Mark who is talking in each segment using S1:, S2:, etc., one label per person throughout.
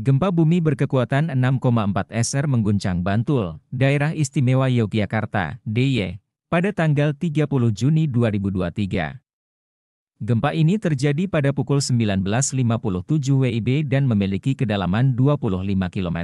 S1: Gempa bumi berkekuatan 6,4 SR mengguncang Bantul, Daerah Istimewa Yogyakarta, DIY, pada tanggal 30 Juni 2023. Gempa ini terjadi pada pukul 19.57 WIB dan memiliki kedalaman 25 km.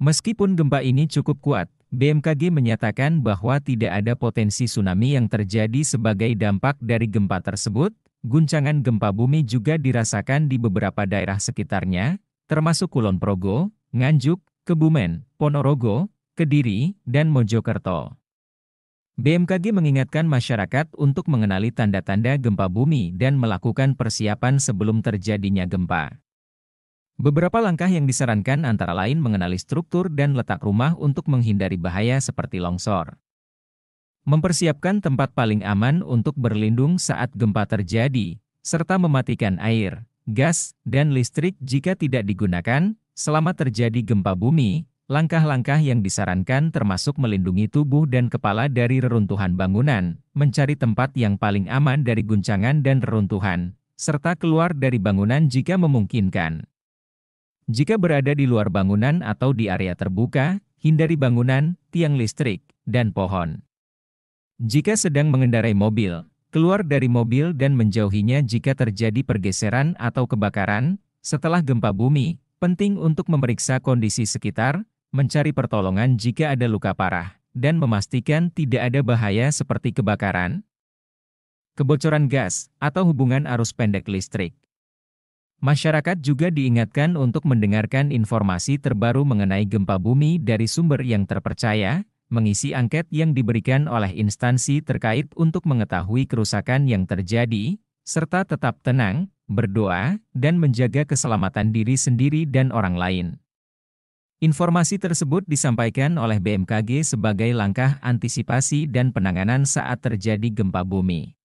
S1: Meskipun gempa ini cukup kuat, BMKG menyatakan bahwa tidak ada potensi tsunami yang terjadi sebagai dampak dari gempa tersebut. Guncangan gempa bumi juga dirasakan di beberapa daerah sekitarnya, termasuk Kulon Progo, Nganjuk, Kebumen, Ponorogo, Kediri, dan Mojokerto. BMKG mengingatkan masyarakat untuk mengenali tanda-tanda gempa bumi dan melakukan persiapan sebelum terjadinya gempa. Beberapa langkah yang disarankan antara lain mengenali struktur dan letak rumah untuk menghindari bahaya seperti longsor. Mempersiapkan tempat paling aman untuk berlindung saat gempa terjadi, serta mematikan air, gas, dan listrik jika tidak digunakan selama terjadi gempa bumi. Langkah-langkah yang disarankan termasuk melindungi tubuh dan kepala dari reruntuhan bangunan, mencari tempat yang paling aman dari guncangan dan reruntuhan, serta keluar dari bangunan jika memungkinkan. Jika berada di luar bangunan atau di area terbuka, hindari bangunan, tiang listrik, dan pohon. Jika sedang mengendarai mobil, keluar dari mobil dan menjauhinya jika terjadi pergeseran atau kebakaran. Setelah gempa bumi, penting untuk memeriksa kondisi sekitar, mencari pertolongan jika ada luka parah, dan memastikan tidak ada bahaya seperti kebakaran, kebocoran gas, atau hubungan arus pendek listrik. Masyarakat juga diingatkan untuk mendengarkan informasi terbaru mengenai gempa bumi dari sumber yang terpercaya, mengisi angket yang diberikan oleh instansi terkait untuk mengetahui kerusakan yang terjadi, serta tetap tenang, berdoa, dan menjaga keselamatan diri sendiri dan orang lain. Informasi tersebut disampaikan oleh BMKG sebagai langkah antisipasi dan penanganan saat terjadi gempa bumi.